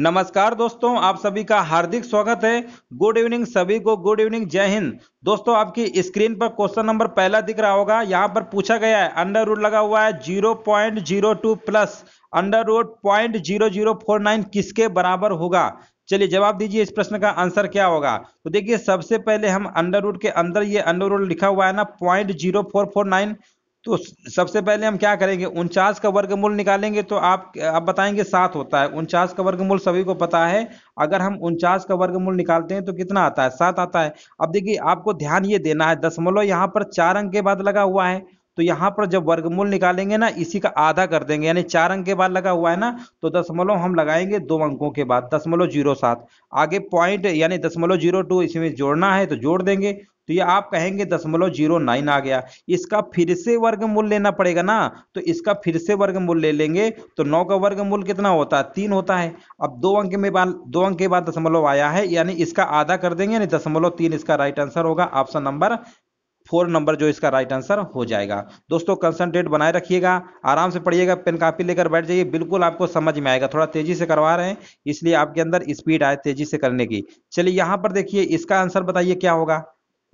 नमस्कार दोस्तों आप सभी का हार्दिक स्वागत है गुड इवनिंग सभी को गुड इवनिंग जय हिंद दोस्तों आपकी स्क्रीन पर क्वेश्चन नंबर पहला दिख रहा होगा यहाँ पर पूछा गया है अंडर रूट लगा हुआ है zero point zero two plus under root point zero zero four nine किसके बराबर होगा चलिए जवाब दीजिए इस प्रश्न का आंसर क्या होगा तो देखिए सबसे पहले हम अंडर रूट के अंदर ये अंडर रूट लिखा हुआ है ना point zero four four nine तो सबसे पहले हम क्या करेंगे उनचास का वर्गमूल निकालेंगे तो आप आप बताएंगे सात होता है उनचास का वर्गमूल सभी को पता है अगर हम उनचास का वर्गमूल निकालते हैं तो कितना आता है सात आता है अब देखिए आपको ध्यान ये देना है दशमलव यहाँ पर चार अंक के बाद लगा हुआ है तो यहाँ पर जब वर्गमूल निकालेंगे ना इसी का आधा कर देंगे यानी चार अंक के बाद लगा हुआ है ना तो दशमलव हम लगाएंगे दो अंकों के बाद दशमलव जीरो सात आगे पॉइंट यानी दशमलव जीरो टू इसमें जोड़ना है तो जोड़ देंगे तो ये आप कहेंगे दशमलव जीरो नाइन आ गया इसका फिर से वर्गमूल लेना पड़ेगा ना तो इसका फिर से वर्गमूल ले लेंगे तो नौ का वर्गमूल कितना होता है तीन होता है अब दो अंक में बाद दो अंक के बाद दशमलव आया है यानी इसका आधा कर देंगे यानी दशमलव तीन इसका राइट आंसर होगा ऑप्शन नंबर फोर नंबर जो इसका राइट आंसर हो जाएगा दोस्तों कंसंट्रेट बनाए रखिएगा आराम से पढ़िएगा पेन कापी लेकर बैठ जाइए बिल्कुल आपको समझ में आएगा थोड़ा तेजी से करवा रहे हैं इसलिए आपके अंदर स्पीड आए तेजी से करने की चलिए यहां पर देखिए इसका आंसर बताइए क्या होगा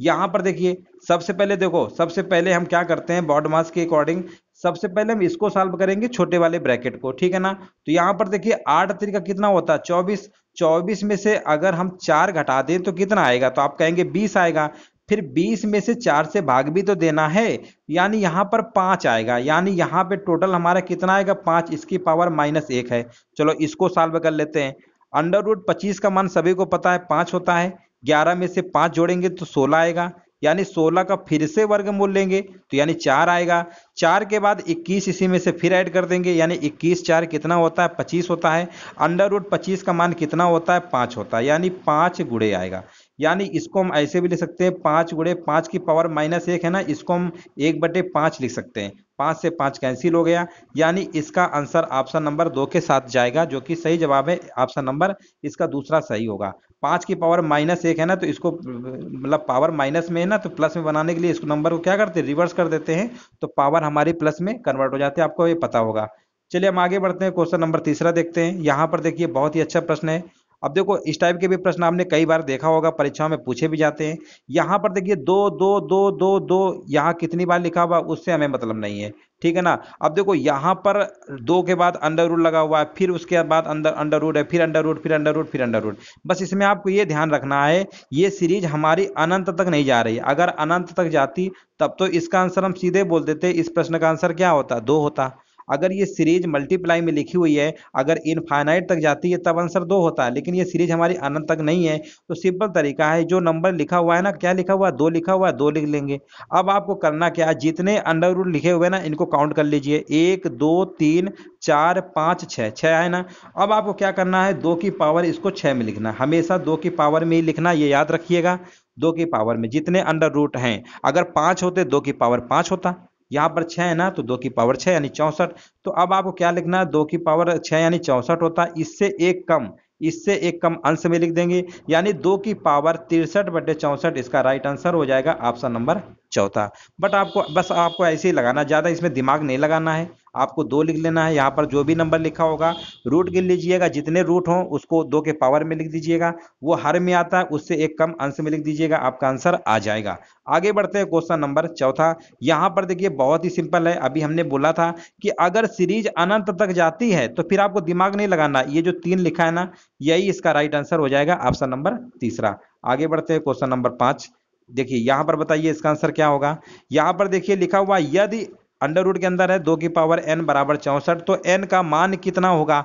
यहां पर देखिए सबसे पहले देखो सबसे पहले हम क्या करते हैं बॉड मास के अकॉर्डिंग सबसे पहले हम इसको सॉल्व करेंगे छोटे वाले ब्रैकेट को ठीक है ना तो यहां पर देखिए आठ तरीका कितना होता है चौबीस चौबीस में से अगर हम चार घटा दें तो कितना आएगा तो आप कहेंगे बीस आएगा फिर 20 में से चार से भाग भी तो देना है यानी यहाँ पर पांच आएगा यानी यहाँ पे टोटल हमारा कितना आएगा पांच इसकी पावर माइनस एक है चलो इसको सॉल्व कर लेते हैं अंडर रूट पच्चीस का मान सभी को पता है पांच होता है ग्यारह में से पाँच जोड़ेंगे तो सोलह आएगा यानी 16 का फिर से वर्ग मूल लेंगे तो यानी चार आएगा चार के बाद 21 इसी में से फिर ऐड कर देंगे यानी 21 चार कितना होता है 25 होता है अंडर रूट पच्चीस का मान कितना होता है पाँच होता है यानी पाँच गुड़े आएगा यानी इसको हम ऐसे भी लिख सकते हैं पांच गुड़े पांच की पावर माइनस एक है ना इसको हम एक बटे पांच लिख सकते हैं पांच से पांच कैंसिल हो गया यानी इसका आंसर ऑप्शन नंबर दो के साथ जाएगा जो कि सही जवाब है ऑप्शन नंबर इसका दूसरा सही होगा पांच की पावर माइनस एक है ना तो इसको मतलब पावर माइनस में है ना तो प्लस में बनाने के लिए इसको नंबर को क्या करते हैं रिवर्स कर देते हैं तो पावर हमारी प्लस में कन्वर्ट हो जाती है आपको ये पता होगा चलिए हम आगे बढ़ते हैं क्वेश्चन नंबर तीसरा देखते हैं यहाँ पर देखिए बहुत ही अच्छा प्रश्न है अब देखो इस टाइप के भी प्रश्न आपने कई बार देखा होगा परीक्षाओं में पूछे भी जाते हैं यहाँ पर देखिए दो दो दो दो दो यहाँ कितनी बार लिखा हुआ उससे हमें मतलब नहीं है ठीक है ना अब देखो यहाँ पर दो के बाद अंडर रूड लगा हुआ है फिर उसके बाद अंदर अंडर रूड है फिर अंडर रूड फिर अंडर रूड फिर अंडर रूड बस इसमें आपको ये ध्यान रखना है ये सीरीज हमारी अनंत तक नहीं जा रही अगर अनंत तक जाती तब तो इसका आंसर हम सीधे बोल देते इस प्रश्न का आंसर क्या होता दो होता अगर ये सीरीज मल्टीप्लाई में लिखी हुई है अगर इनफाइनाइट तक जाती है तब आंसर दो होता है लेकिन ये सीरीज हमारी अनंत तक नहीं है तो सिंपल तरीका है जो नंबर लिखा हुआ है ना क्या लिखा हुआ है दो लिखा हुआ है दो लिख लेंगे अब आपको करना क्या है जितने अंडर रूट लिखे हुए ना इनको काउंट कर लीजिए एक दो तीन चार पाँच छः छः है ना अब आपको क्या करना है दो की पावर इसको छः में लिखना हमेशा दो की पावर में ही लिखना ये याद रखिएगा दो की पावर में जितने अंडर रूट हैं अगर पाँच होते दो की पावर पाँच होता यहाँ पर छः है ना तो दो की पावर छः यानी चौंसठ तो अब आपको क्या लिखना है दो की पावर छः यानी चौंसठ होता है इससे एक कम इससे एक कम अंश में लिख देंगे यानी दो की पावर तिरसठ बटे चौंसठ इसका राइट आंसर हो जाएगा ऑप्शन नंबर चौथा बट आपको बस आपको ऐसे ही लगाना ज़्यादा इसमें दिमाग नहीं लगाना है आपको दो लिख लेना है यहाँ पर जो भी नंबर लिखा होगा रूट गिन लीजिएगा जितने रूट हों उसको दो के पावर में लिख दीजिएगा वो हर में आता है उससे एक कम अंश में लिख दीजिएगा आपका आंसर आ जाएगा आगे बढ़ते हैं क्वेश्चन नंबर चौथा यहाँ पर देखिए बहुत ही सिंपल है अभी हमने बोला था कि अगर सीरीज अनंत तक जाती है तो फिर आपको दिमाग नहीं लगाना ये जो तीन लिखा है ना यही इसका राइट आंसर हो जाएगा ऑप्शन नंबर तीसरा आगे बढ़ते हैं क्वेश्चन नंबर पांच देखिए यहां पर बताइए इसका आंसर क्या होगा यहां पर देखिए लिखा हुआ यदि अंडर रूट के अंदर है दो की पावर एन बराबर चौंसठ तो एन का मान कितना होगा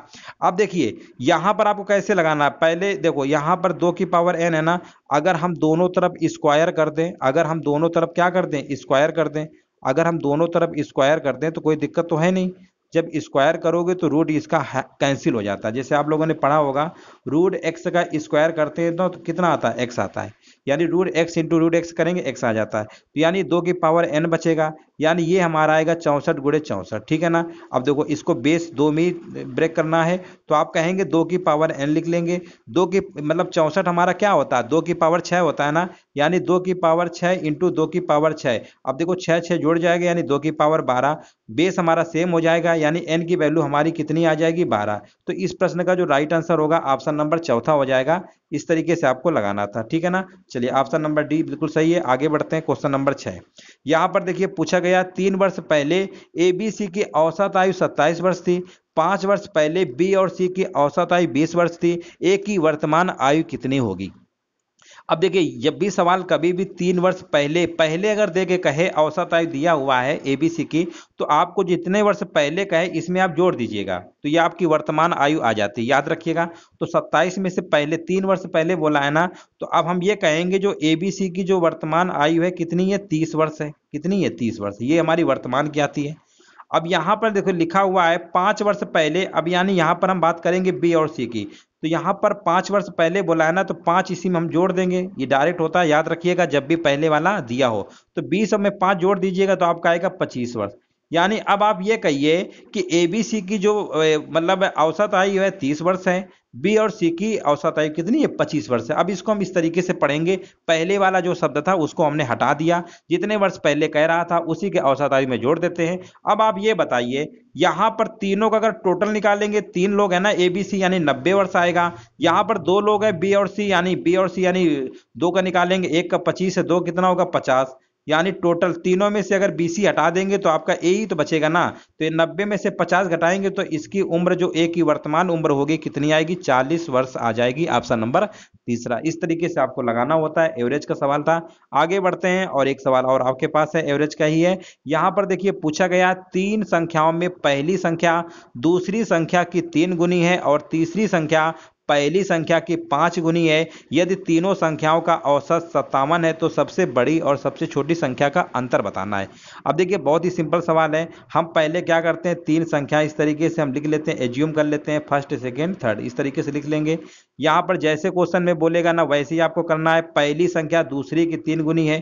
अब देखिए यहाँ पर आपको कैसे लगाना है पहले देखो यहाँ पर दो की पावर एन है ना अगर हम दोनों तरफ स्क्वायर कर दें अगर हम दोनों तरफ क्या कर दें स्क्वायर कर दें अगर हम दोनों तरफ स्क्वायर कर दें तो कोई दिक्कत तो है नहीं जब स्क्वायर करोगे तो रूट इसका कैंसिल हो जाता है जैसे आप लोगों ने पढ़ा होगा रूट एक्स का स्क्वायर करते हैं तो, तो कितना आता है एक्स आता है यानी root x into root x करेंगे एक्स आ जाता है तो यानी दो की पावर एन बचेगा यानी ये हमारा आएगा चौंसठ गुड़े चौंसठ ठीक है ना अब देखो इसको बेस दो में ब्रेक करना है तो आप कहेंगे दो की पावर एन लिख लेंगे दो की मतलब चौंसठ हमारा क्या होता है दो की पावर छः होता है ना यानी दो की पावर छः इंटू दो की पावर छः अब देखो छः छः जुड़ जाएगा यानी दो की पावर बारह बेस हमारा सेम हो जाएगा यानी एन की वैल्यू हमारी कितनी आ जाएगी बारह तो इस प्रश्न का जो राइट आंसर होगा ऑप्शन नंबर चौथा हो जाएगा इस तरीके से आपको लगाना था ठीक है ना चलिए ऑप्शन नंबर डी बिल्कुल सही है आगे बढ़ते हैं क्वेश्चन नंबर छः यहाँ पर देखिए पूछा गया तीन वर्ष पहले ए बी सी की औसत आयु सत्ताईस वर्ष थी पाँच वर्ष पहले बी और सी की औसत आयु बीस वर्ष थी ए की वर्तमान आयु कितनी होगी अब देखिए जब भी सवाल कभी भी तीन वर्ष पहले पहले अगर देखे कहे औसत आयु दिया हुआ है एबीसी की तो आपको जितने वर्ष पहले कहे इसमें आप जोड़ दीजिएगा तो ये आपकी वर्तमान आयु आ जाती है याद रखिएगा तो 27 में से पहले तीन वर्ष पहले बोला है ना तो अब हम ये कहेंगे जो एबीसी की जो वर्तमान आयु है कितनी है तीस वर्ष है कितनी है तीस वर्ष ये हमारी वर्तमान की आती है अब यहाँ पर देखो लिखा हुआ है पाँच वर्ष पहले अब यानी यहाँ पर हम बात करेंगे बी और सी की तो यहाँ पर पाँच वर्ष पहले बोला है ना तो पाँच इसी में हम जोड़ देंगे ये डायरेक्ट होता है याद रखिएगा जब भी पहले वाला दिया हो तो बीस में पाँच जोड़ दीजिएगा तो आपका आएगा पच्चीस वर्ष यानी अब आप ये कहिए कि ए बी सी की जो मतलब औसत आयु है तीस वर्ष है बी और सी की औसत आयु कितनी है पच्चीस वर्ष है अब इसको हम इस तरीके से पढ़ेंगे पहले वाला जो शब्द था उसको हमने हटा दिया जितने वर्ष पहले कह रहा था उसी के औसत आयु में जोड़ देते हैं अब आप ये बताइए यहाँ पर तीनों का अगर टोटल निकालेंगे तीन लोग है ना ए बी सी यानी नब्बे वर्ष आएगा यहाँ पर दो लोग है बी और सी यानी बी और सी यानी दो का निकालेंगे एक का पच्चीस है दो कितना होगा पचास यानी टोटल तीनों में से अगर बीसी हटा देंगे तो आपका ए ही तो बचेगा ना तो ये नब्बे में से पचास घटाएंगे तो इसकी उम्र जो ए की वर्तमान उम्र होगी कितनी आएगी चालीस वर्ष आ जाएगी ऑप्शन नंबर तीसरा इस तरीके से आपको लगाना होता है एवरेज का सवाल था आगे बढ़ते हैं और एक सवाल और आपके पास है एवरेज का ही है यहाँ पर देखिए पूछा गया तीन संख्याओं में पहली संख्या दूसरी संख्या की तीन गुनी है और तीसरी संख्या पहली संख्या की पाँच गुनी है यदि तीनों संख्याओं का औसत सत्तावन है तो सबसे बड़ी और सबसे छोटी संख्या का अंतर बताना है अब देखिए बहुत ही सिंपल सवाल है हम पहले क्या करते हैं तीन संख्या इस तरीके से हम लिख लेते हैं एज्यूम कर लेते हैं फर्स्ट सेकेंड थर्ड इस तरीके से लिख लेंगे यहाँ पर जैसे क्वेश्चन में बोलेगा ना वैसे ही आपको करना है पहली संख्या दूसरी की तीन गुनी है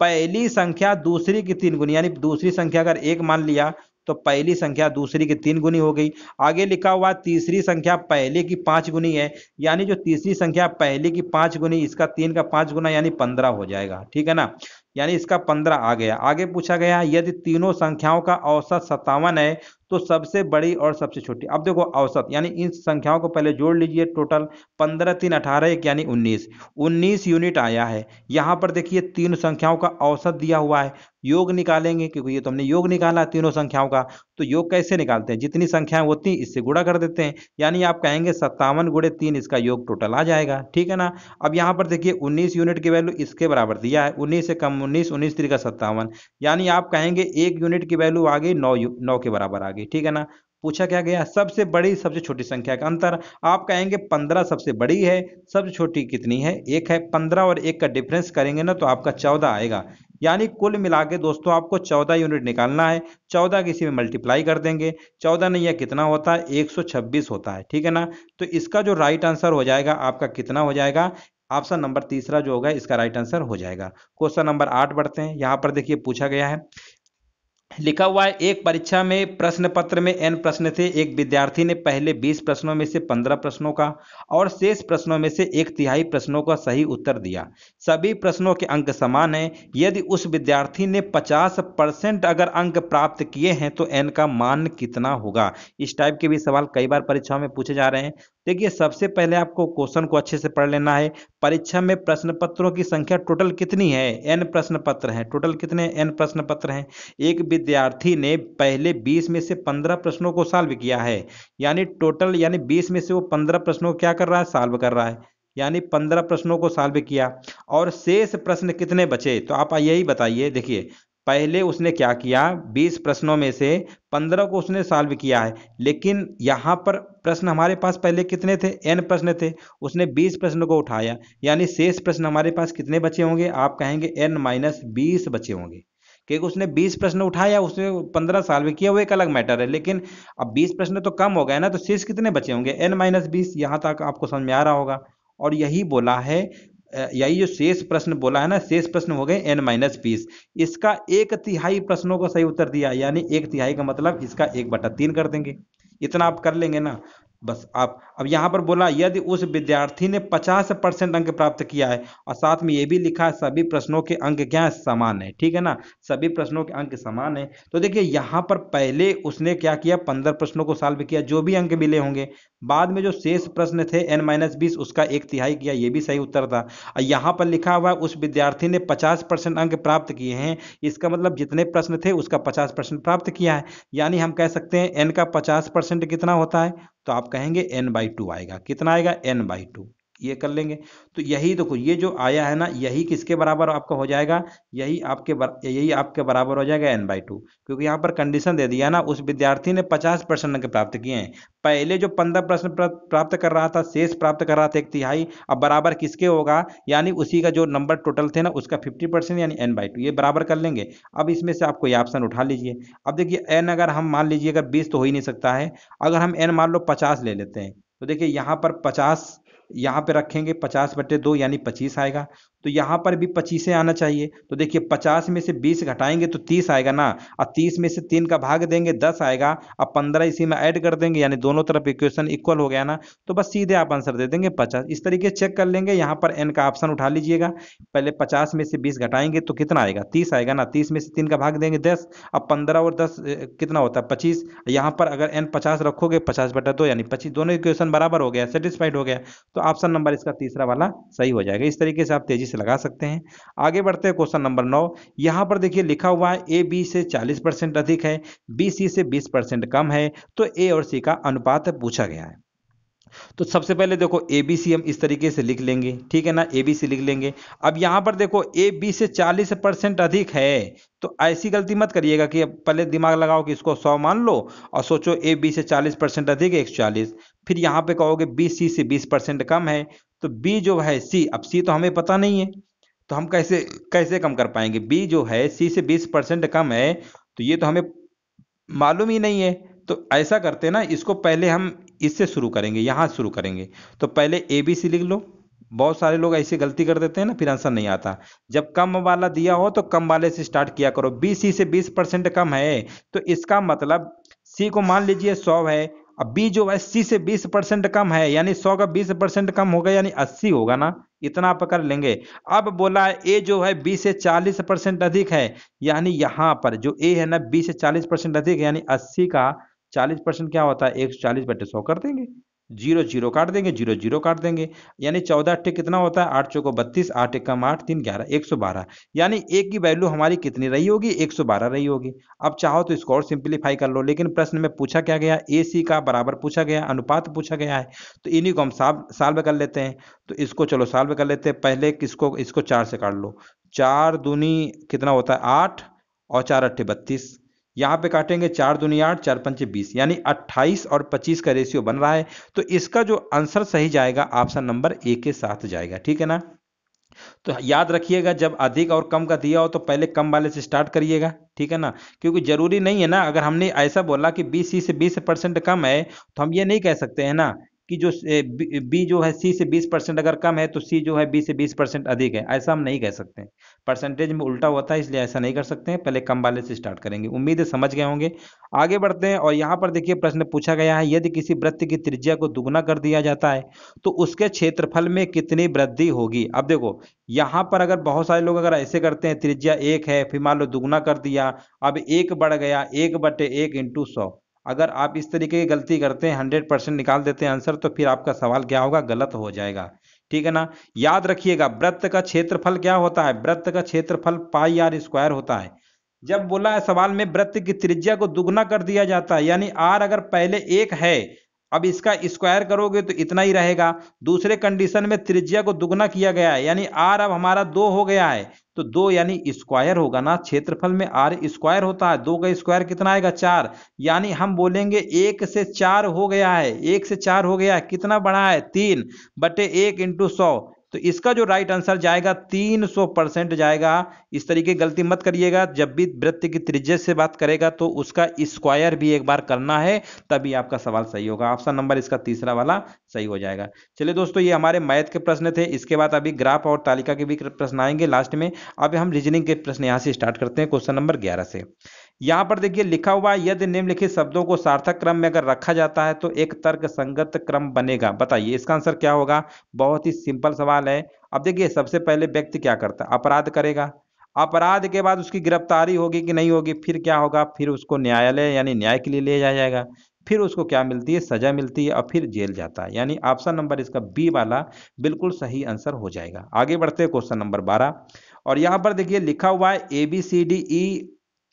पहली संख्या दूसरी की तीन गुनी यानी दूसरी संख्या अगर एक मान लिया तो पहली संख्या दूसरी की तीन गुनी हो गई आगे लिखा हुआ तीसरी संख्या पहले की पांच गुनी है यानी जो तीसरी संख्या पहले की पांच गुनी इसका तीन का पांच गुना यानी पंद्रह हो जाएगा ठीक है ना यानी इसका पंद्रह आ गया आगे पूछा गया यदि तीनों संख्याओं का औसत सत्तावन है तो सबसे बड़ी और सबसे छोटी अब देखो औसत यानी इन संख्याओं को पहले जोड़ लीजिए टोटल पंद्रह तीन अठारह एक यानी उन्नीस उन्नीस यूनिट आया है यहाँ पर देखिए तीन संख्याओं का औसत दिया हुआ है योग निकालेंगे क्योंकि ये तो हमने योग निकाला तीनों संख्याओं का तो योग कैसे निकालते हैं जितनी संख्याएं होती इससे गुड़ा कर देते हैं यानी आप कहेंगे सत्तावन गुड़े तीन इसका योग टोटल आ जाएगा ठीक है ना अब यहाँ पर देखिए उन्नीस यूनिट की वैल्यू इसके बराबर दिया है उन्नीस से कम उन्नीस उन्नीस त्री का सत्तावन यानी आप कहेंगे एक यूनिट की वैल्यू आ गई नौ नौ के बराबर आ गई ठीक है ना पूछा क्या गया सबसे बड़ी सबसे छोटी संख्या का अंतर आप कहेंगे पंद्रह सबसे बड़ी है सबसे छोटी कितनी है एक है पंद्रह और एक का डिफरेंस करेंगे ना तो आपका चौदह आएगा यानी कुल मिला के दोस्तों आपको चौदह यूनिट निकालना है चौदह किसी में मल्टीप्लाई कर देंगे चौदह नहीं है कितना होता है एक सौ छब्बीस होता है ठीक है ना तो इसका जो राइट आंसर हो जाएगा आपका कितना हो जाएगा ऑप्शन नंबर तीसरा जो होगा इसका राइट आंसर हो जाएगा क्वेश्चन नंबर आठ बढ़ते हैं यहां पर देखिए पूछा गया है लिखा हुआ है एक परीक्षा में प्रश्न पत्र में एन प्रश्न थे एक विद्यार्थी ने पहले 20 प्रश्नों में से 15 प्रश्नों का और शेष प्रश्नों में से एक तिहाई प्रश्नों का सही उत्तर दिया सभी प्रश्नों के अंक समान हैं यदि उस विद्यार्थी ने 50 परसेंट अगर अंक प्राप्त किए हैं तो एन का मान कितना होगा इस टाइप के भी सवाल कई बार परीक्षाओं में पूछे जा रहे हैं देखिए सबसे पहले आपको क्वेश्चन को अच्छे से पढ़ लेना है परीक्षा में प्रश्न पत्रों की संख्या टोटल कितनी है एन प्रश्न पत्र हैं टोटल कितने एन प्रश्न पत्र हैं एक विद्यार्थी ने पहले बीस में से पंद्रह प्रश्नों को सॉल्व किया है यानी टोटल यानी बीस में से वो पंद्रह प्रश्नों को क्या कर रहा है सॉल्व कर रहा है यानी पंद्रह प्रश्नों को सॉल्व किया और शेष प्रश्न कितने बचे तो आप यही बताइए देखिए पहले उसने क्या किया 20 प्रश्नों में से 15 को उसने सॉल्व किया है लेकिन यहाँ पर प्रश्न हमारे पास पहले कितने थे एन प्रश्न थे उसने 20 प्रश्न को उठाया यानी शेष प्रश्न हमारे पास कितने बचे होंगे आप कहेंगे एन माइनस बीस बचे होंगे क्योंकि उसने 20 प्रश्न उठाया उसने 15 सॉल्व किया वो एक अलग मैटर है लेकिन अब 20 प्रश्न तो कम हो गए ना तो शेष कितने बचे होंगे एन माइनस बीस यहाँ तक आपको समझ में आ रहा होगा और यही बोला है यही जो शेष प्रश्न बोला है ना शेष प्रश्न हो गए एन माइनस बीस इसका एक तिहाई प्रश्नों का सही उत्तर दिया यानी एक तिहाई का मतलब इसका एक बटा तीन कर देंगे इतना आप कर लेंगे ना बस आप अब यहाँ पर बोला यदि उस विद्यार्थी ने 50 परसेंट अंक प्राप्त किया है और साथ में ये भी लिखा है सभी प्रश्नों के अंक क्या है समान है ठीक है ना सभी प्रश्नों के अंक समान है तो देखिए यहाँ पर पहले उसने क्या किया पंद्रह प्रश्नों को सॉल्व किया जो भी अंक मिले होंगे बाद में जो शेष प्रश्न थे एन माइनस बीस उसका एक तिहाई किया ये भी सही उत्तर था और यहाँ पर लिखा हुआ उस विद्यार्थी ने पचास परसेंट अंक प्राप्त किए हैं इसका मतलब जितने प्रश्न थे उसका पचास परसेंट प्राप्त किया है यानी हम कह सकते हैं एन का पचास परसेंट कितना होता है तो आप कहेंगे एन बाई टू आएगा कितना आएगा एन बाई टू ये कर लेंगे तो यही देखो ये जो आया है ना यही किसके बराबर आपका हो जाएगा यही आपके बर, यही आपके बराबर हो जाएगा एन बाई टू क्योंकि यहाँ पर कंडीशन दे दिया ना उस विद्यार्थी ने पचास परसेंट अंक प्राप्त किए हैं पहले जो पंद्रह परसेंट प्राप्त कर रहा था शेष प्राप्त कर रहा था एक तिहाई अब बराबर किसके होगा यानी उसी का जो नंबर टोटल थे ना उसका फिफ्टी परसेंट यानी एन बाई टू ये बराबर कर लेंगे अब इसमें से आपको ये ऑप्शन उठा लीजिए अब देखिए एन अगर हम मान लीजिए अगर बीस तो हो ही नहीं सकता है अगर हम एन मान लो पचास ले लेते हैं तो देखिए यहाँ पर पचास यहाँ पे रखेंगे पचास बटे दो यानी पच्चीस आएगा तो यहाँ पर भी पच्चीसें आना चाहिए तो देखिए पचास में से बीस घटाएंगे तो तीस आएगा ना और तीस में से तीन का भाग देंगे दस आएगा अब पंद्रह इसी में ऐड कर देंगे यानी दोनों तरफ इक्वेशन इक्वल हो गया ना तो बस सीधे आप आंसर दे देंगे पचास इस तरीके चेक कर लेंगे यहाँ पर एन का ऑप्शन उठा लीजिएगा पहले पचास में से बीस घटाएंगे तो कितना आएगा तीस आएगा ना तीस में से तीन का भाग देंगे दस अब पंद्रह और दस कितना होता है पच्चीस यहाँ पर अगर एन पचास रखोगे पचास बटा दो यानी पच्चीस दोनों इक्वेशन बराबर हो गया सेटिस्फाइड हो गया तो ऑप्शन नंबर इसका तीसरा वाला सही हो जाएगा इस तरीके से आप तेजी से लगा सकते हैं आगे बढ़ते हैं क्वेश्चन नंबर नौ यहाँ पर देखिए लिखा हुआ है ए बी से 40 परसेंट अधिक है बी सी से 20 परसेंट कम है तो ए और सी का अनुपात पूछा गया है तो सबसे पहले देखो ए बी सी हम इस तरीके से लिख लेंगे ठीक है ना ए बी सी लिख लेंगे अब यहां पर देखो ए बी से 40 परसेंट अधिक है तो ऐसी गलती मत करिएगा कि पहले दिमाग लगाओ कि इसको 100 मान लो और सोचो ए बी से 40 परसेंट अधिक है एक फिर यहां पे कहोगे बी सी से 20 परसेंट कम है तो बी जो है सी अब सी तो हमें पता नहीं है तो हम कैसे कैसे कम कर पाएंगे बी जो है सी से बीस परसेंट कम है तो ये तो हमें मालूम ही नहीं है तो ऐसा करते ना इसको पहले हम इससे शुरू करेंगे यहाँ शुरू करेंगे तो पहले ए बी सी लिख लो बहुत सारे लोग ऐसी गलती कर देते हैं ना फिर आंसर नहीं आता जब कम वाला दिया हो तो कम वाले से स्टार्ट किया करो बी सी से बीस परसेंट कम है तो इसका मतलब सी को मान लीजिए सौ है अब बी जो है सी से बीस परसेंट कम है यानी सौ का बीस परसेंट कम होगा यानी अस्सी होगा ना इतना पकड़ लेंगे अब बोला है ए जो है बी से चालीस परसेंट अधिक है यानी यहाँ पर जो ए है ना बी से चालीस परसेंट अधिक यानी अस्सी का चालीस परसेंट क्या होता है एक सौ चालीस बटे सौ कर देंगे जीरो जीरो काट देंगे जीरो जीरो काट देंगे यानी चौदह अट्ठे कितना होता है आठ चौको बत्तीस आठ एक आठ तीन ग्यारह एक सौ बारह यानी एक की वैल्यू हमारी कितनी रही होगी एक सौ बारह रही होगी अब चाहो तो इसको और सिंप्लीफाई कर लो लेकिन प्रश्न में पूछा क्या गया ए सी का बराबर पूछा गया अनुपात पूछा गया है तो इन्हीं को हम साल्व कर लेते हैं तो इसको चलो साल्व कर लेते हैं पहले किसको इसको चार से काट लो चार दूनी कितना होता है आठ और चार अट्ठे बत्तीस यहाँ पे काटेंगे चार दुनिया आठ चार पंच बीस यानी अट्ठाईस और पच्चीस का रेशियो बन रहा है तो इसका जो आंसर सही जाएगा ऑप्शन नंबर ए के साथ जाएगा ठीक है ना तो याद रखिएगा जब अधिक और कम का दिया हो तो पहले कम वाले से स्टार्ट करिएगा ठीक है ना क्योंकि जरूरी नहीं है ना अगर हमने ऐसा बोला कि बीस से बीस परसेंट कम है तो हम ये नहीं कह सकते हैं ना कि जो बी जो है सी से 20 परसेंट अगर कम है तो सी जो है बी से 20 परसेंट अधिक है ऐसा हम नहीं कह सकते परसेंटेज में उल्टा होता है इसलिए ऐसा नहीं कर सकते हैं पहले कम वाले से स्टार्ट करेंगे उम्मीद है समझ गए होंगे आगे बढ़ते हैं और यहाँ पर देखिए प्रश्न पूछा गया है यदि किसी वृत्त की त्रिज्या को दुगुना कर दिया जाता है तो उसके क्षेत्रफल में कितनी वृद्धि होगी अब देखो यहाँ पर अगर बहुत सारे लोग अगर ऐसे करते हैं त्रिज्या एक है फिर मान लो दुगुना कर दिया अब एक बढ़ गया एक बटे एक इंटू सौ अगर आप इस तरीके की गलती करते हैं हंड्रेड परसेंट निकाल देते हैं आंसर तो फिर आपका सवाल क्या होगा गलत हो जाएगा ठीक है ना याद रखिएगा व्रत का क्षेत्रफल क्या होता है व्रत का क्षेत्रफल पाई आर स्क्वायर होता है जब बोला है सवाल में व्रत की त्रिज्या को दुगना कर दिया जाता है यानी आर अगर पहले एक है अब इसका स्क्वायर करोगे तो इतना ही रहेगा दूसरे कंडीशन में त्रिज्या को दुगना किया गया है यानी आर अब हमारा दो हो गया है तो दो यानी स्क्वायर होगा ना क्षेत्रफल में आर स्क्वायर होता है दो का स्क्वायर कितना आएगा चार यानी हम बोलेंगे एक से चार हो गया है एक से चार हो गया है कितना बढ़ा है तीन बटे एक इंटू सौ तो इसका जो राइट आंसर जाएगा 300 परसेंट जाएगा इस तरीके गलती मत करिएगा जब भी वृत्त की त्रिज्य से बात करेगा तो उसका स्क्वायर भी एक बार करना है तभी आपका सवाल सही होगा ऑप्शन नंबर इसका तीसरा वाला सही हो जाएगा चलिए दोस्तों ये हमारे मैथ के प्रश्न थे इसके बाद अभी ग्राफ और तालिका के भी प्रश्न आएंगे लास्ट में अब हम रीजनिंग के प्रश्न यहाँ से स्टार्ट करते हैं क्वेश्चन नंबर ग्यारह से यहाँ पर देखिए लिखा हुआ है यदि निम्नलिखित शब्दों को सार्थक क्रम में अगर रखा जाता है तो एक तर्क संगत क्रम बनेगा बताइए इसका आंसर क्या होगा बहुत ही सिंपल सवाल है अब देखिए सबसे पहले व्यक्ति क्या करता है अपराध करेगा अपराध के बाद उसकी गिरफ्तारी होगी कि नहीं होगी फिर क्या होगा फिर उसको न्यायालय यानी न्याय के लिए ले जाया जाएगा फिर उसको क्या मिलती है सजा मिलती है और फिर जेल जाता है यानी ऑप्शन नंबर इसका बी वाला बिल्कुल सही आंसर हो जाएगा आगे बढ़ते हैं क्वेश्चन नंबर बारह और यहां पर देखिए लिखा हुआ है A B C D E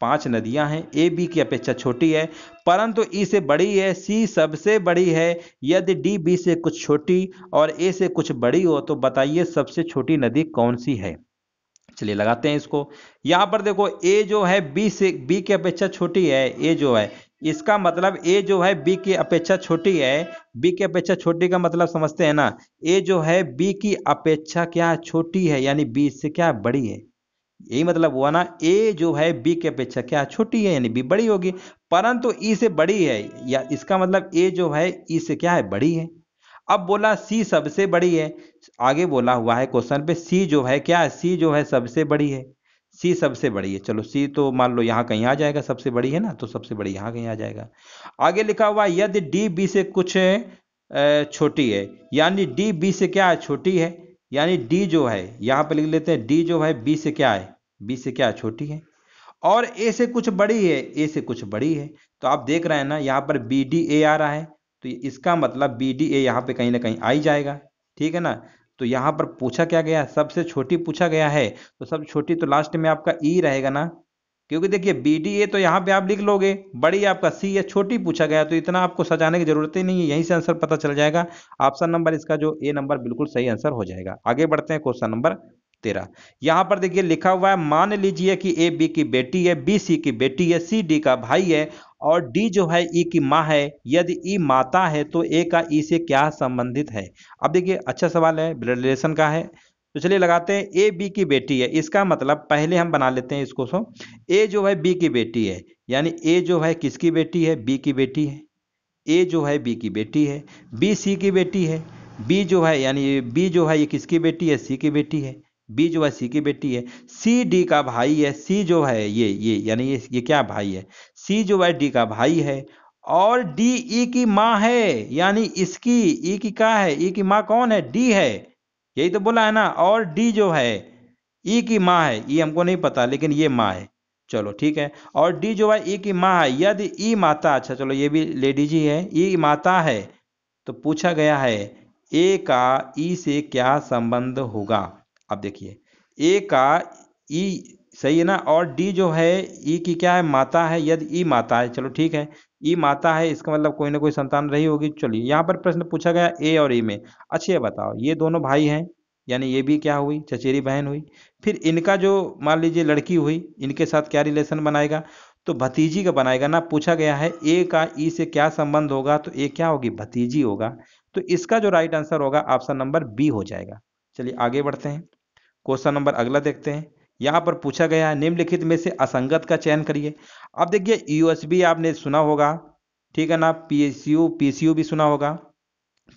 पांच नदियां हैं ए बी की अपेक्षा छोटी है परंतु ई से बड़ी है सी सबसे बड़ी है यदि डी बी से कुछ छोटी और ए से कुछ बड़ी हो तो बताइए सबसे छोटी नदी कौन सी है चलिए लगाते हैं इसको यहां पर देखो ए जो है बी से बी की अपेक्षा छोटी है ए जो है इसका मतलब ए जो है बी की अपेक्षा छोटी है बी की अपेक्षा छोटी का मतलब समझते हैं ना ए जो है बी की अपेक्षा क्या छोटी है यानी बी से क्या बड़ी है यही मतलब हुआ ना ए जो है बी के अपेक्षा क्या छोटी है यानी बी बड़ी होगी परंतु ई से बड़ी है या इसका मतलब ए जो है ई से क्या है बड़ी है अब बोला सी सबसे बड़ी है आगे बोला हुआ है क्वेश्चन पे सी जो है क्या है सी जो है सबसे बड़ी है सी सबसे बड़ी है चलो सी तो मान लो यहाँ कहीं आ जाएगा सबसे बड़ी है ना तो सबसे बड़ी यहाँ कहीं आ जाएगा आगे लिखा हुआ यदि डी बी से कुछ छोटी है यानी डी बी से क्या है छोटी है यानी डी जो है यहाँ पर लिख लेते हैं डी जो है बी से क्या है बी से क्या छोटी है और ए से कुछ बड़ी है ए से कुछ बड़ी है तो आप देख रहे हैं ना यहाँ पर बी डी ए आ रहा है तो इसका मतलब बी डी ए यहाँ पे कहीं ना कहीं आ ही जाएगा ठीक है ना तो यहाँ पर पूछा क्या गया सबसे छोटी पूछा गया है तो सब छोटी तो लास्ट में आपका ई e रहेगा ना क्योंकि देखिए बी डी ए तो यहाँ पे आप लिख लोगे बड़ी आपका सी या छोटी पूछा गया तो इतना आपको सजाने की जरूरत ही नहीं है यहीं से आंसर पता चल जाएगा ऑप्शन नंबर इसका जो ए नंबर बिल्कुल सही आंसर हो जाएगा आगे बढ़ते हैं क्वेश्चन नंबर तेरह यहाँ पर देखिए लिखा हुआ है मान लीजिए कि ए बी की बेटी है बी सी की बेटी है सी डी का भाई है और डी जो है ई e की माँ है यदि ई e माता है तो ए का ई e से क्या संबंधित है अब देखिए अच्छा सवाल है ब्लड रिलेशन का है तो चलिए लगाते हैं ए बी की बेटी है इसका मतलब पहले हम बना लेते हैं इसको सो ए जो है बी की बेटी है यानी ए जो है किसकी बेटी है बी की बेटी है ए जो है बी की बेटी है बी सी की बेटी है बी जो है यानी बी जो है ये किसकी बेटी है सी की बेटी है बी जो है सी की बेटी है सी डी का भाई है सी जो है ये ये यानी ये ये क्या भाई है सी जो है डी का भाई है और डी ई की माँ है यानी इसकी ई की क्या है ई की माँ कौन है डी है यही तो बोला है ना और डी जो है ई की माँ है ये हमको नहीं पता लेकिन ये माँ है चलो ठीक है और डी जो है ई की माँ है यदि ई माता अच्छा चलो ये भी लेडीज ही है ई माता है तो पूछा गया है ए का ई से क्या संबंध होगा अब देखिए ए का ई e सही है ना और डी जो है ई e की क्या है माता है यदि ई e माता है चलो ठीक है ई माता है इसका मतलब कोई ना कोई संतान रही होगी चलिए यहाँ पर प्रश्न पूछा गया ए और ई में अच्छा ये बताओ ये दोनों भाई हैं यानी ये भी क्या हुई चचेरी बहन हुई फिर इनका जो मान लीजिए लड़की हुई इनके साथ क्या रिलेशन बनाएगा तो भतीजी का बनाएगा ना पूछा गया है ए का ई से क्या संबंध होगा तो ए क्या होगी भतीजी होगा तो इसका जो राइट आंसर होगा ऑप्शन नंबर बी हो जाएगा चलिए आगे बढ़ते हैं क्वेश्चन नंबर अगला देखते हैं यहाँ पर पूछा गया है निम्नलिखित में से असंगत का चयन करिए अब देखिए यूएसबी आपने सुना होगा ठीक है ना पीएसयू पीसीयू भी सुना होगा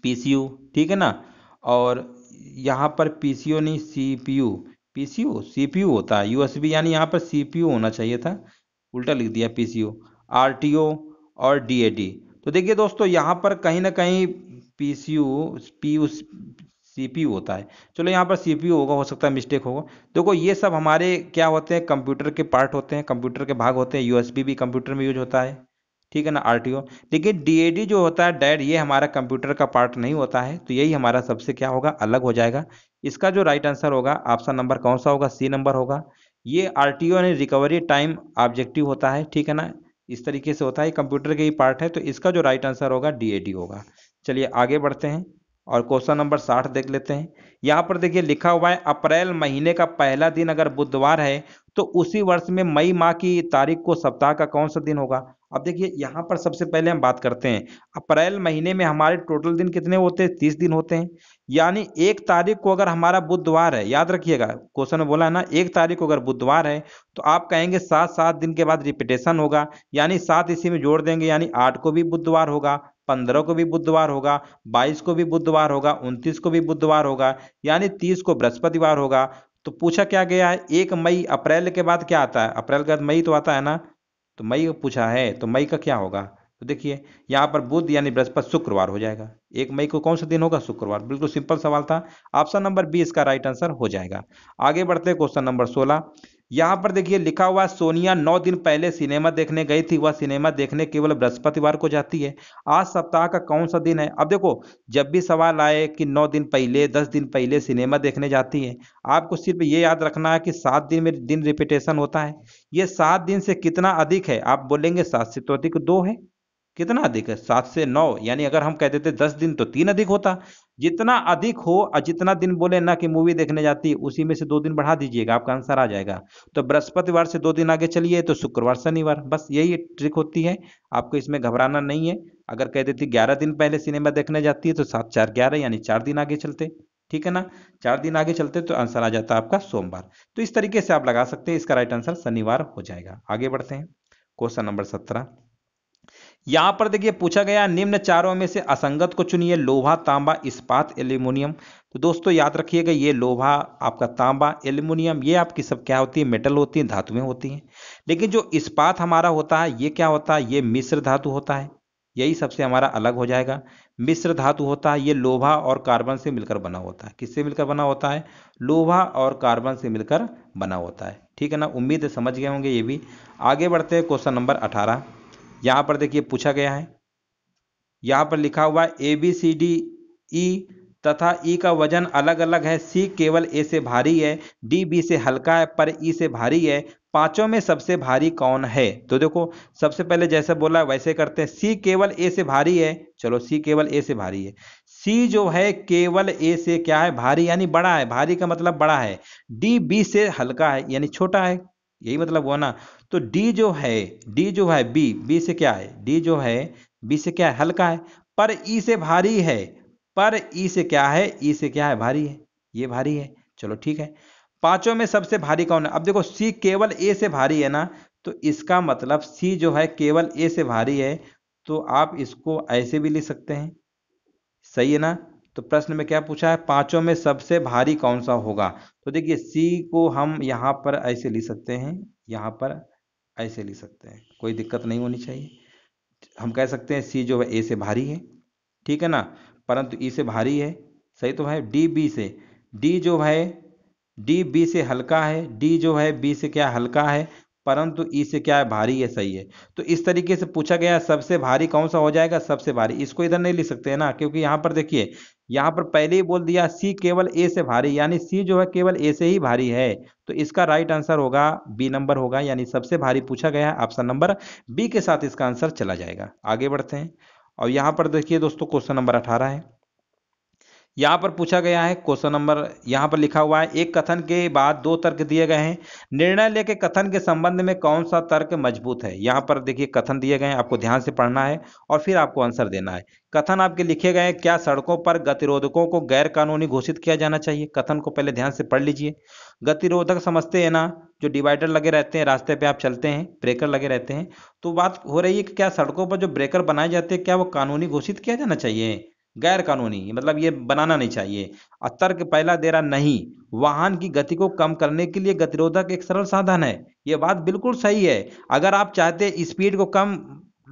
पीसीयू ठीक है ना और यहाँ पर पीसीयू नहीं सीपीयू पीसीयू सीपीयू होता है यूएसबी यानी यहाँ पर सीपीयू होना चाहिए था उल्टा लिख दिया पीसीयू आरटीओ और डीएडी तो देखिए दोस्तों यहाँ पर कहीं ना कहीं पीसीयू पीयू सी होता है चलो यहाँ पर सी होगा हो सकता है मिस्टेक होगा देखो ये सब हमारे क्या होते हैं कंप्यूटर के पार्ट होते हैं कंप्यूटर के भाग होते हैं यूएसबी भी कंप्यूटर में यूज होता है ठीक है ना आरटीओ लेकिन डी जो होता है डैड ये हमारा कंप्यूटर का पार्ट नहीं होता है तो यही हमारा सबसे क्या होगा अलग हो जाएगा इसका जो राइट आंसर होगा ऑप्शन नंबर कौन सा होगा सी नंबर होगा ये आर टी यानी रिकवरी टाइम ऑब्जेक्टिव होता है ठीक है ना इस तरीके से होता है कंप्यूटर के ही पार्ट है तो इसका जो राइट आंसर होगा डीएडी होगा चलिए आगे बढ़ते हैं और क्वेश्चन नंबर साठ देख लेते हैं यहाँ पर देखिए लिखा हुआ है अप्रैल महीने का पहला दिन अगर बुधवार है तो उसी वर्ष में मई माह की तारीख को सप्ताह का कौन सा दिन होगा अब देखिए यहाँ पर सबसे पहले हम बात करते हैं अप्रैल महीने में हमारे टोटल दिन कितने होते हैं तीस दिन होते हैं यानी एक तारीख को अगर हमारा बुधवार है याद रखिएगा क्वेश्चन में बोला है ना एक तारीख को अगर बुधवार है तो आप कहेंगे सात सात दिन के बाद रिपीटेशन होगा यानी सात इसी में जोड़ देंगे यानी आठ को भी बुधवार होगा पंद्रह को भी बुधवार होगा बाईस को भी बुधवार होगा उनतीस को भी बुधवार होगा यानी तीस को बृहस्पतिवार होगा तो पूछा क्या गया है एक मई अप्रैल के बाद क्या आता है अप्रैल के बाद मई तो आता है ना तो मई पूछा है तो मई का क्या होगा तो देखिए यहाँ पर बुध यानी बृहस्पति शुक्रवार हो जाएगा एक मई को कौन सा दिन होगा शुक्रवार बिल्कुल सिंपल सवाल था ऑप्शन नंबर बी इसका राइट आंसर हो जाएगा आगे बढ़ते क्वेश्चन नंबर सोलह यहाँ पर देखिए लिखा हुआ सोनिया नौ दिन पहले सिनेमा देखने गई थी वह सिनेमा देखने केवल बृहस्पतिवार को जाती है आज सप्ताह का कौन सा दिन है अब देखो जब भी सवाल आए कि नौ दिन पहले दस दिन पहले सिनेमा देखने जाती है आपको सिर्फ ये याद रखना है कि सात दिन में दिन रिपीटेशन होता है ये सात दिन से कितना अधिक है आप बोलेंगे सात से तो अधिक दो है कितना अधिक है सात से नौ यानी अगर हम कह देते दस दिन तो तीन अधिक होता जितना अधिक हो और जितना दिन बोले ना कि मूवी देखने जाती उसी में से दो दिन बढ़ा दीजिएगा आपका आंसर आ जाएगा तो बृहस्पतिवार से दो दिन आगे चलिए तो शुक्रवार शनिवार बस यही ट्रिक होती है आपको इसमें घबराना नहीं है अगर कह देती ग्यारह दिन पहले सिनेमा देखने जाती है तो सात चार ग्यारह यानी चार दिन आगे चलते ठीक है ना चार दिन आगे चलते तो आंसर आ जाता है आपका सोमवार तो इस तरीके से आप लगा सकते हैं इसका राइट आंसर शनिवार हो जाएगा आगे बढ़ते हैं क्वेश्चन नंबर सत्रह यहां पर देखिए पूछा गया निम्न चारों में से असंगत को चुनिए लोहा तांबा इस्पात एल्यूमिनियम तो दोस्तों याद रखिएगा ये लोहा आपका तांबा एल्यूमिनियम ये आपकी सब क्या होती है मेटल होती है धातुएं होती हैं लेकिन जो इस्पात हमारा होता है ये क्या होता है ये मिश्र धातु होता है यही सबसे हमारा अलग हो जाएगा मिश्र धातु होता है ये लोहा और कार्बन से मिलकर बना होता है किससे मिलकर बना होता है लोहा और कार्बन से मिलकर बना होता है ठीक है ना उम्मीद समझ गए होंगे ये भी आगे बढ़ते हैं क्वेश्चन नंबर अठारह यहां पर देखिए पूछा गया है यहां पर लिखा हुआ A B C D E तथा ई e का वजन अलग अलग है सी केवल ए से भारी है डी बी से हल्का है पर ई e से भारी है पांचों में सबसे भारी कौन है तो देखो सबसे पहले जैसे बोला वैसे करते हैं सी केवल ए से भारी है चलो सी केवल ए से भारी है सी जो है केवल ए से क्या है भारी यानी बड़ा है भारी का मतलब बड़ा है डी बी से हल्का है यानी छोटा है यही मतलब हुआ ना तो डी जो है डी जो है बी बी से क्या है डी जो है बी से क्या है हल्का है पर ई e से भारी है पर ई e से क्या है ई e से क्या है भारी है ये भारी है चलो ठीक है पांचों में सबसे भारी कौन है अब देखो सी केवल ए से भारी है ना तो इसका मतलब सी जो है केवल ए से भारी है तो आप इसको ऐसे भी लिख सकते हैं सही है ना तो प्रश्न में क्या पूछा है पांचों में सबसे भारी कौन सा होगा तो देखिए सी को हम यहाँ पर ऐसे लिख सकते हैं यहाँ पर ऐसे लिख सकते हैं कोई दिक्कत नहीं होनी चाहिए हम कह सकते हैं सी जो है ए से भारी है ठीक है ना परंतु ई से भारी है सही तो है डी बी से डी जो है डी बी से हल्का है डी जो है बी से क्या हल्का है परंतु ई से क्या है भारी है सही है तो इस तरीके से पूछा गया सबसे भारी कौन सा हो जाएगा सबसे भारी इसको इधर नहीं लिख सकते हैं ना क्योंकि यहाँ पर देखिए यहाँ पर पहले ही बोल दिया सी केवल ए से भारी यानी सी जो है केवल ए से ही भारी है तो इसका राइट आंसर होगा बी नंबर होगा यानी सबसे भारी पूछा गया है ऑप्शन नंबर बी के साथ इसका आंसर चला जाएगा आगे बढ़ते हैं और यहाँ पर देखिए दोस्तों क्वेश्चन नंबर अठारह है यहाँ पर पूछा गया है क्वेश्चन नंबर यहाँ पर लिखा हुआ है एक कथन के बाद दो तर्क दिए गए हैं निर्णय लेके कथन के संबंध में कौन सा तर्क मजबूत है यहाँ पर देखिए कथन दिए गए हैं आपको ध्यान से पढ़ना है और फिर आपको आंसर देना है कथन आपके लिखे गए हैं क्या सड़कों पर गतिरोधकों को गैर कानूनी घोषित किया जाना चाहिए कथन को पहले ध्यान से पढ़ लीजिए गतिरोधक समझते हैं ना जो डिवाइडर लगे रहते हैं रास्ते पे आप चलते हैं ब्रेकर लगे रहते हैं तो बात हो रही है कि क्या सड़कों पर जो ब्रेकर बनाए जाते हैं क्या वो कानूनी घोषित किया जाना चाहिए गैर कानूनी मतलब ये बनाना नहीं चाहिए तर्क पहला दे रहा नहीं वाहन की गति को कम करने के लिए गतिरोधक एक सरल साधन है ये बात बिल्कुल सही है अगर आप चाहते स्पीड को कम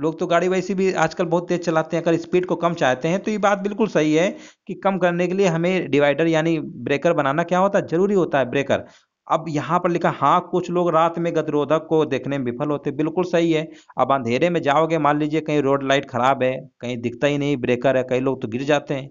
लोग तो गाड़ी वैसे भी आजकल बहुत तेज चलाते हैं अगर स्पीड को कम चाहते हैं तो ये बात बिल्कुल सही है कि कम करने के लिए हमें डिवाइडर यानी ब्रेकर बनाना क्या होता है जरूरी होता है ब्रेकर अब यहाँ पर लिखा हाँ कुछ लोग रात में गतिरोधक को देखने में विफल होते बिल्कुल सही है अब अंधेरे में जाओगे मान लीजिए कहीं रोड लाइट खराब है कहीं दिखता ही नहीं ब्रेकर है कई लोग तो गिर जाते हैं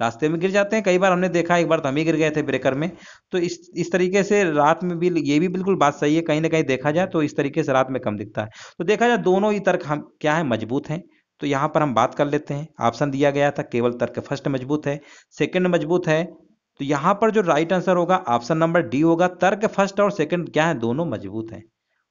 रास्ते में गिर जाते हैं कई बार हमने देखा एक बार तो हम ही गिर गए थे ब्रेकर में तो इस इस तरीके से रात में भी ये भी बिल्कुल बात सही है कहीं ना कहीं देखा जाए तो इस तरीके से रात में कम दिखता है तो देखा जाए दोनों ही तर्क हम क्या है मजबूत हैं तो यहाँ पर हम बात कर लेते हैं ऑप्शन दिया गया था केवल तर्क फर्स्ट मजबूत है सेकंड मजबूत है तो यहाँ पर जो राइट आंसर होगा ऑप्शन नंबर डी होगा तर्क फर्स्ट और सेकंड क्या है दोनों मजबूत हैं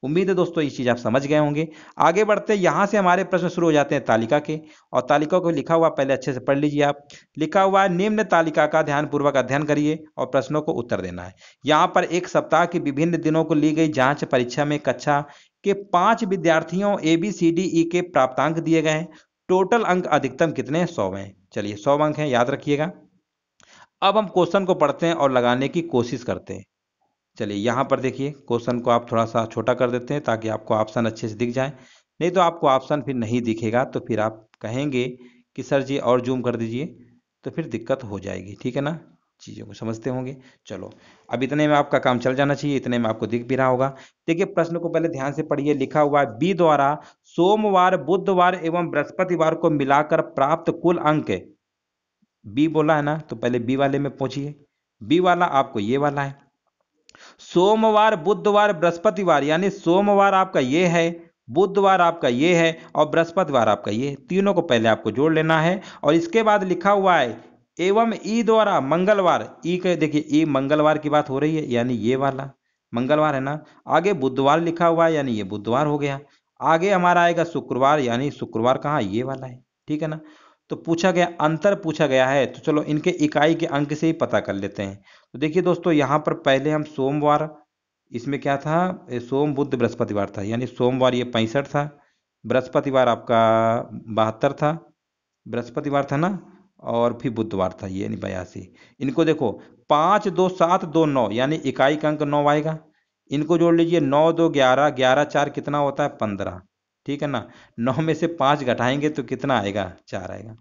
उम्मीद है दोस्तों ये चीज़ आप समझ गए होंगे आगे बढ़ते यहां से हमारे प्रश्न शुरू हो जाते हैं तालिका के और तालिका को लिखा हुआ पहले अच्छे से पढ़ लीजिए आप लिखा हुआ है निम्न तालिका का ध्यानपूर्वक अध्ययन करिए और प्रश्नों को उत्तर देना है यहाँ पर एक सप्ताह की विभिन्न दिनों को ली गई जांच परीक्षा में कक्षा के पांच विद्यार्थियों A B C D E के प्राप्तांक दिए गए हैं टोटल अंक अधिकतम कितने सौ हैं चलिए सौ अंक है याद रखिएगा अब हम क्वेश्चन को पढ़ते हैं और लगाने की कोशिश करते हैं चलिए यहाँ पर देखिए क्वेश्चन को आप थोड़ा सा छोटा कर देते हैं ताकि आपको ऑप्शन अच्छे से दिख जाए नहीं तो आपको ऑप्शन फिर नहीं दिखेगा तो फिर आप कहेंगे कि सर जी और जूम कर दीजिए तो फिर दिक्कत हो जाएगी ठीक है ना चीज़ों को समझते होंगे चलो अब इतने में आपका काम चल जाना चाहिए इतने में आपको दिख भी रहा होगा देखिए प्रश्न को पहले ध्यान से पढ़िए लिखा हुआ है बी द्वारा सोमवार बुधवार एवं बृहस्पतिवार को मिलाकर प्राप्त कुल अंक बी बोला है ना तो पहले बी वाले में पहुंचिए बी वाला आपको ये वाला है सोमवार बुधवार बृहस्पतिवार यानी सोमवार आपका ये है बुधवार आपका ये है और बृहस्पतिवार आपका ये तीनों को पहले आपको जोड़ लेना है और इसके बाद लिखा हुआ है एवं ई द्वारा मंगलवार ई के देखिए ई मंगलवार की बात हो रही है यानी ये वाला मंगलवार है ना आगे बुधवार लिखा हुआ है यानी ये बुधवार हो गया आगे हमारा आएगा शुक्रवार यानी शुक्रवार कहाँ ये वाला है ठीक है ना तो पूछा गया अंतर पूछा गया है तो चलो इनके इकाई के अंक से ही पता कर लेते हैं तो देखिए दोस्तों यहाँ पर पहले हम सोमवार इसमें क्या था सोम बुद्ध बृहस्पतिवार था यानी सोमवार ये पैंसठ था बृहस्पतिवार आपका बहत्तर था बृहस्पतिवार था ना और फिर बुधवार था ये यानी बयासी इनको देखो पाँच दो सात दो नौ यानी इकाई का अंक नौ आएगा इनको जोड़ लीजिए नौ दो ग्यारह ग्यारह चार कितना होता है पंद्रह ठीक है ना नौ में से पाँच घटाएंगे तो कितना आएगा चार आएगा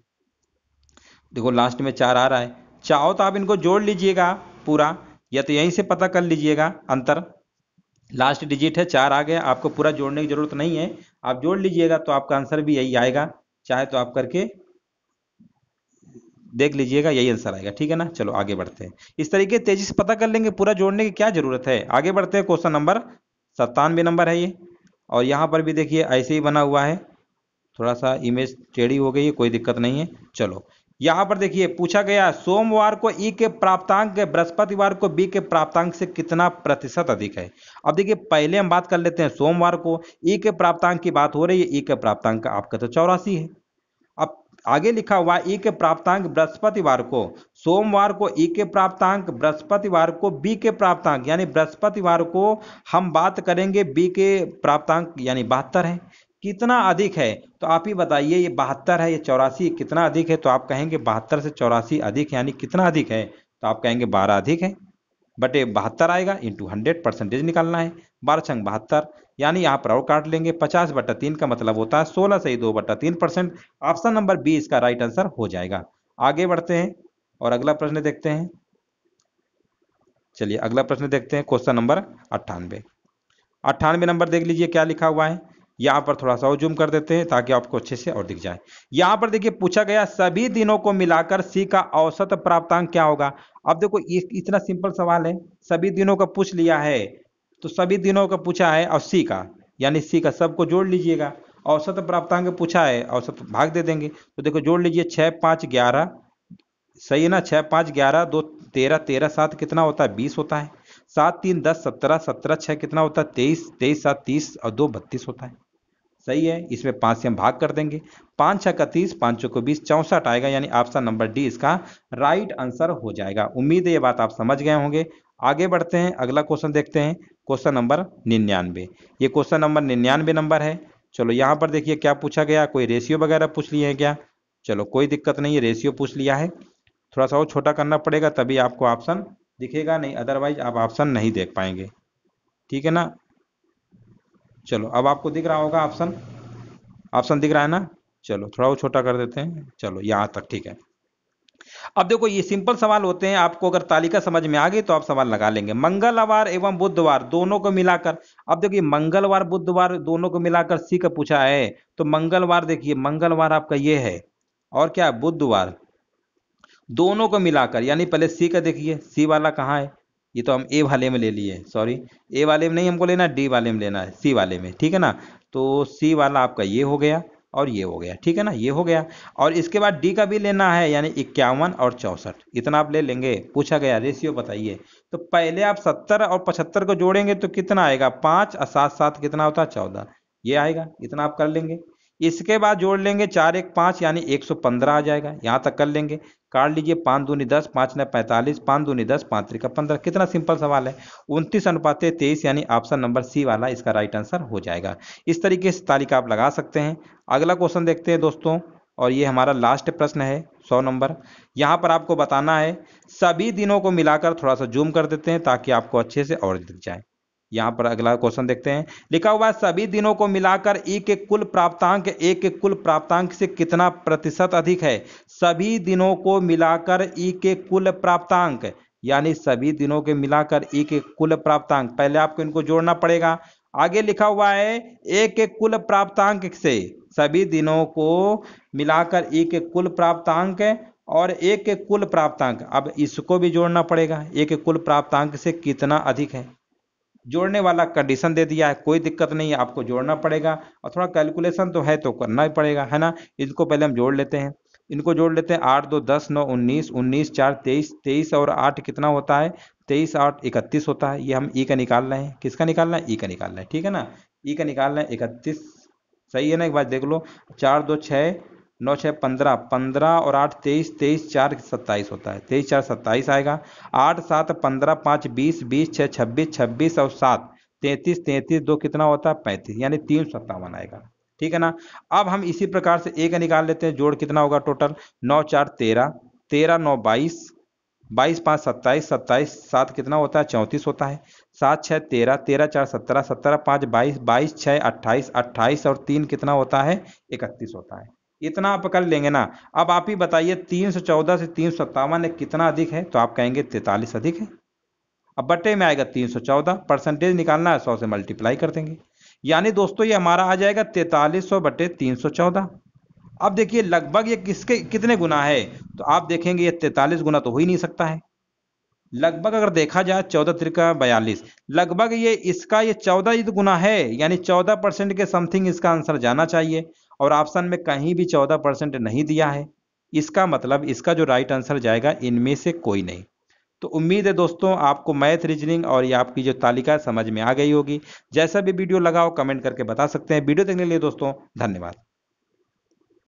देखो लास्ट में चार आ रहा है चाहो तो आप इनको जोड़ लीजिएगा पूरा या तो यहीं से पता कर लीजिएगा अंतर लास्ट डिजिट है चार आ गया आपको पूरा जोड़ने की जरूरत नहीं है आप जोड़ लीजिएगा तो आपका आंसर भी यही आएगा चाहे तो आप करके देख लीजिएगा यही आंसर आएगा ठीक है ना चलो आगे बढ़ते हैं इस तरीके तेजी से पता कर लेंगे पूरा जोड़ने की क्या जरूरत है आगे बढ़ते हैं क्वेश्चन नंबर सत्तानवे नंबर है ये और यहाँ पर भी देखिए ऐसे ही बना हुआ है थोड़ा सा इमेज टेढ़ी हो गई है कोई दिक्कत नहीं है चलो यहाँ पर देखिए पूछा गया सोमवार को ई के प्राप्तांक बृहस्पतिवार को बी के प्राप्तांक से कितना प्रतिशत अधिक है अब देखिए पहले हम बात कर लेते हैं सोमवार को ई के प्राप्तांक की बात हो रही है ई के प्राप्तांक आपका तो चौरासी है आगे लिखा हुआ ई के प्राप्तांक बृहस्पतिवार को सोमवार को ई के प्राप्तांक बृहस्पतिवार को बी के प्राप्तांक यानी बृहस्पतिवार को हम बात करेंगे बी के प्राप्तांक यानी बहत्तर है कितना अधिक है तो आप ही बताइए ये बहत्तर है ये चौरासी कितना अधिक है तो आप कहेंगे बहत्तर से चौरासी अधिक यानी कितना अधिक है तो आप कहेंगे बारह अधिक है बटे बहत्तर आएगा इंटू हंड्रेड परसेंटेज निकालना है बारह छंग बहत्तर यानी आप और काट लेंगे पचास बटा तीन का मतलब होता है सोलह से ही दो बटा तीन परसेंट ऑप्शन नंबर बी इसका राइट आंसर हो जाएगा आगे बढ़ते हैं और अगला प्रश्न देखते हैं चलिए अगला प्रश्न देखते हैं क्वेश्चन नंबर अट्ठानवे अट्ठानवे नंबर देख लीजिए क्या लिखा हुआ है यहाँ पर थोड़ा सा और जूम कर देते हैं ताकि आपको अच्छे से और दिख जाए यहाँ पर देखिए पूछा गया सभी दिनों को मिलाकर सी का औसत प्राप्तांक क्या होगा अब देखो इतना सिंपल सवाल है सभी दिनों का पूछ लिया है तो सभी दिनों का पूछा है अस्सी का यानी सी का सबको जोड़ लीजिएगा औसत प्राप्तांक पूछा है औसत भाग दे देंगे तो देखो जोड़ लीजिए छः पाँच ग्यारह सही है ना छः पाँच ग्यारह दो तेरह तेरह सात कितना होता है बीस होता है सात तीन दस सत्रह सत्रह छः कितना होता है तेईस तेईस सात तीस और दो बत्तीस होता है सही है इसमें पाँच से हम भाग कर देंगे पाँच छः तीस पाँच छः को बीस चौंसठ आएगा यानी ऑप्शन नंबर डी इसका राइट आंसर हो जाएगा उम्मीद है ये बात आप समझ गए होंगे आगे बढ़ते हैं अगला क्वेश्चन देखते हैं क्वेश्चन नंबर निन्यानवे ये क्वेश्चन नंबर निन्यानवे नंबर है चलो यहाँ पर देखिए क्या पूछा गया कोई रेशियो वगैरह पूछ लिए हैं क्या चलो कोई दिक्कत नहीं है रेशियो पूछ लिया है थोड़ा सा और छोटा करना पड़ेगा तभी आपको ऑप्शन दिखेगा नहीं अदरवाइज आप ऑप्शन नहीं देख पाएंगे ठीक है ना चलो अब आपको दिख रहा होगा ऑप्शन ऑप्शन दिख रहा है ना चलो थोड़ा और छोटा कर देते हैं चलो यहाँ तक ठीक है अब देखो ये सिंपल सवाल होते हैं आपको अगर तालिका समझ में आ गई तो आप सवाल लगा लेंगे मंगलवार एवं बुधवार दोनों को मिलाकर अब देखिए मंगलवार बुधवार दोनों को मिलाकर सी का पूछा है तो मंगलवार देखिए मंगलवार आपका ये है और क्या बुधवार दोनों को मिलाकर यानी पहले सी का देखिए सी वाला कहाँ है ये तो हम ए वाले में ले लिए सॉरी ए वाले में नहीं हमको लेना डी वाले में लेना है सी वाले में ठीक है ना तो सी वाला आपका ये हो गया और ये हो गया ठीक है ना ये हो गया और इसके बाद डी का भी लेना है यानी इक्यावन और चौसठ इतना आप ले लेंगे पूछा गया रेशियो बताइए तो पहले आप सत्तर और पचहत्तर को जोड़ेंगे तो कितना आएगा पाँच और सात सात कितना होता है चौदह ये आएगा इतना आप कर लेंगे इसके बाद जोड़ लेंगे चार एक पाँच यानी एक सौ पंद्रह आ जाएगा यहाँ तक कर लेंगे काट लीजिए पाँच दूनी दस पाँच नए पैंतालीस पाँच दूनी दस पाँच त्रिका पंद्रह कितना सिंपल सवाल है उनतीस अनुपात तेईस यानी ऑप्शन नंबर सी वाला इसका राइट आंसर हो जाएगा इस तरीके से तालिका आप लगा सकते हैं अगला क्वेश्चन देखते हैं दोस्तों और ये हमारा लास्ट प्रश्न है सौ नंबर यहाँ पर आपको बताना है सभी दिनों को मिलाकर थोड़ा सा जूम कर देते हैं ताकि आपको अच्छे से और दिख जाए यहां पर अगला क्वेश्चन देखते हैं लिखा हुआ सभी दिनों को मिलाकर ई के कुल प्राप्तांक ए के कुल प्राप्तांक से कितना प्रतिशत अधिक है सभी दिनों को मिलाकर ई के कुल प्राप्तांक यानी सभी दिनों के मिलाकर ई के कुल प्राप्तांक पहले आपको इनको जोड़ना पड़ेगा आगे लिखा हुआ है ए के कुल प्राप्तांक से सभी दिनों को मिलाकर ई के कुल प्राप्तांक और ए के कुल प्राप्तांक अब इसको भी जोड़ना पड़ेगा ए के कुल प्राप्तांक से कितना अधिक है जोड़ने वाला कंडीशन दे दिया है कोई दिक्कत नहीं है आपको जोड़ना पड़ेगा और थोड़ा कैलकुलेशन तो है तो करना ही पड़ेगा है ना इनको पहले हम जोड़ लेते हैं इनको जोड़ लेते हैं आठ दो दस नौ उन्नीस उन्नीस चार तेईस तेईस और आठ कितना होता है तेईस आठ इकतीस होता है ये हम ई e का निकाल रहे हैं किसका निकालना है ई e का निकालना है ठीक है ना ई e का निकालना है इकतीस सही है ना एक बार देख लो चार दो छः नौ छः पंद्रह पंद्रह और आठ तेईस तेईस चार सत्ताईस होता है तेईस चार सत्ताईस आएगा आठ सात पंद्रह पाँच बीस बीस छः छब्बीस छब्बीस और सात तैंतीस तैंतीस दो कितना होता है पैंतीस यानी तीन सत्तावन आएगा ठीक है ना अब हम इसी प्रकार से एक निकाल लेते हैं जोड़ कितना होगा टोटल नौ चार तेरह तेरह नौ बाईस बाईस पाँच सत्ताईस सत्ताईस सात कितना होता है चौंतीस होता है सात छः तेरह तेरह चार सत्रह सत्रह पाँच बाईस बाईस छः अट्ठाईस अट्ठाईस और तीन कितना होता है इकतीस होता है इतना आप कर लेंगे ना अब आप ही बताइए तीन सौ चौदह से तीन सौ सत्तावन कितना अधिक है तो आप कहेंगे तैतालीस अधिक है अब बट्टे में आएगा तीन सौ चौदह परसेंटेज निकालना है सौ से मल्टीप्लाई कर देंगे यानी दोस्तों ये हमारा आ जाएगा तैतालीस सौ बटे तीन सौ चौदह अब देखिए लगभग ये किसके कितने गुना है तो आप देखेंगे ये तैतालीस गुना तो हो ही नहीं सकता है लगभग अगर देखा जाए चौदह त्रिका बयालीस लगभग ये इसका ये चौदह गुना है यानी चौदह परसेंट के समथिंग इसका आंसर जाना चाहिए और ऑप्शन में कहीं भी चौदह परसेंट नहीं दिया है इसका मतलब इसका जो राइट आंसर जाएगा इनमें से कोई नहीं तो उम्मीद है दोस्तों आपको मैथ रीजनिंग और ये आपकी जो तालिका समझ में आ गई होगी जैसा भी वीडियो लगाओ कमेंट करके बता सकते हैं वीडियो देखने के लिए दोस्तों धन्यवाद